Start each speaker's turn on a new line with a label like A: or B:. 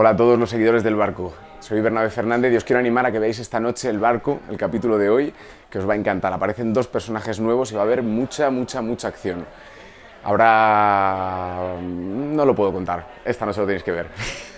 A: Hola a todos los seguidores del barco. Soy Bernabé Fernández y os quiero animar a que veáis esta noche El Barco, el capítulo de hoy, que os va a encantar. Aparecen dos personajes nuevos y va a haber mucha, mucha, mucha acción. Ahora no lo puedo contar. Esta no se lo tenéis que ver.